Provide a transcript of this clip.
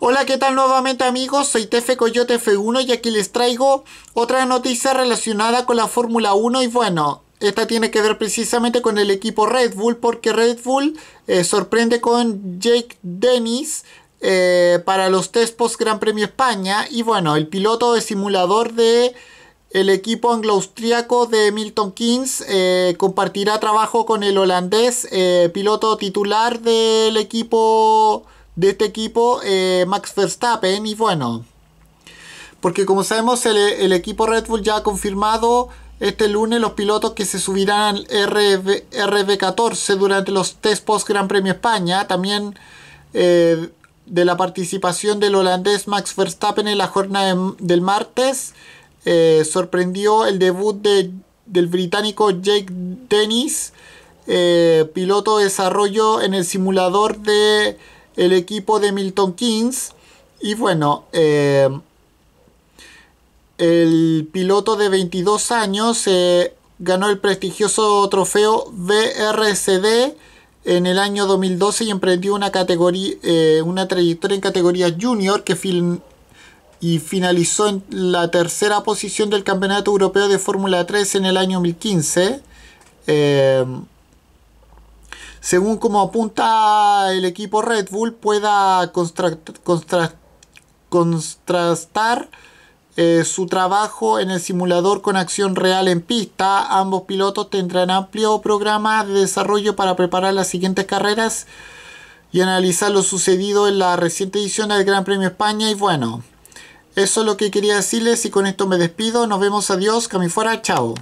Hola, ¿qué tal nuevamente amigos? Soy Tefe Coyote F1 y aquí les traigo otra noticia relacionada con la Fórmula 1 y bueno, esta tiene que ver precisamente con el equipo Red Bull porque Red Bull eh, sorprende con Jake Dennis eh, para los test post Gran Premio España y bueno, el piloto de simulador de el equipo anglo-austriaco de Milton Keynes eh, compartirá trabajo con el holandés piloto titular del equipo de este equipo eh, Max Verstappen y bueno, porque como sabemos el, equipo Red Bull ya ha confirmado este lunes los pilotos que se subirán al RB, 14 durante los test post Gran Premio España, también eh, de la participación del holandés Max Verstappen en la jornada del martes, eh, sorprendió el debut del británico Jake Dennis, piloto de desarrollo en el simulador de el equipo de Milton Keynes. Y bueno, eh, el piloto de 22 años eh, ganó el prestigioso trofeo BRCD en el año 2012 y emprendió una, categoría, eh, una trayectoria en categoría junior que y finalizó en la tercera posición del Campeonato Europeo de Fórmula 3 en el año 2015 según como apunta el equipo Red Bull, pueda contrastar eh, su trabajo en el simulador con acción real en pista. Ambos pilotos tendrán amplio programa de desarrollo para preparar las siguientes carreras y analizar lo sucedido en la reciente edición del Gran Premio España. Y bueno, eso es lo que quería decirles y con esto me despido. Nos vemos, adiós, Camifora, chao.